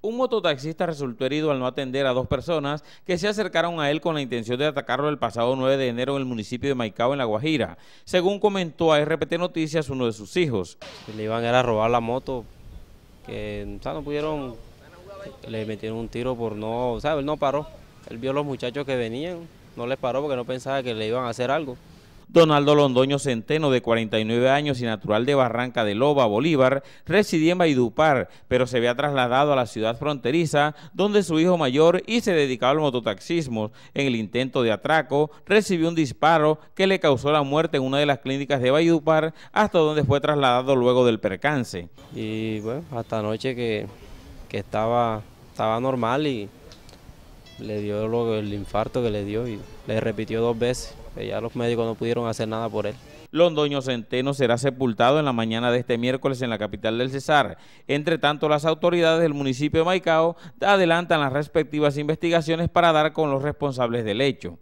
Un mototaxista resultó herido al no atender a dos personas que se acercaron a él con la intención de atacarlo el pasado 9 de enero en el municipio de Maicao, en La Guajira. Según comentó a RPT Noticias uno de sus hijos. Le iban a, ir a robar la moto, que no pudieron, le metieron un tiro por no, o él no paró. Él vio a los muchachos que venían, no les paró porque no pensaba que le iban a hacer algo. Donaldo Londoño Centeno, de 49 años y natural de Barranca de Loba, Bolívar, residía en Vaidupar, pero se había trasladado a la ciudad fronteriza, donde su hijo mayor y se dedicaba al mototaxismo. En el intento de atraco, recibió un disparo que le causó la muerte en una de las clínicas de Vaidupar, hasta donde fue trasladado luego del percance. Y bueno, hasta anoche que, estaba, estaba normal y le dio el infarto que le dio y le repitió dos veces. ya los médicos no pudieron hacer nada por él. Londoño Centeno será sepultado en la mañana de este miércoles en la capital del Cesar. Entre tanto, las autoridades del municipio de Maicao adelantan las respectivas investigaciones para dar con los responsables del hecho.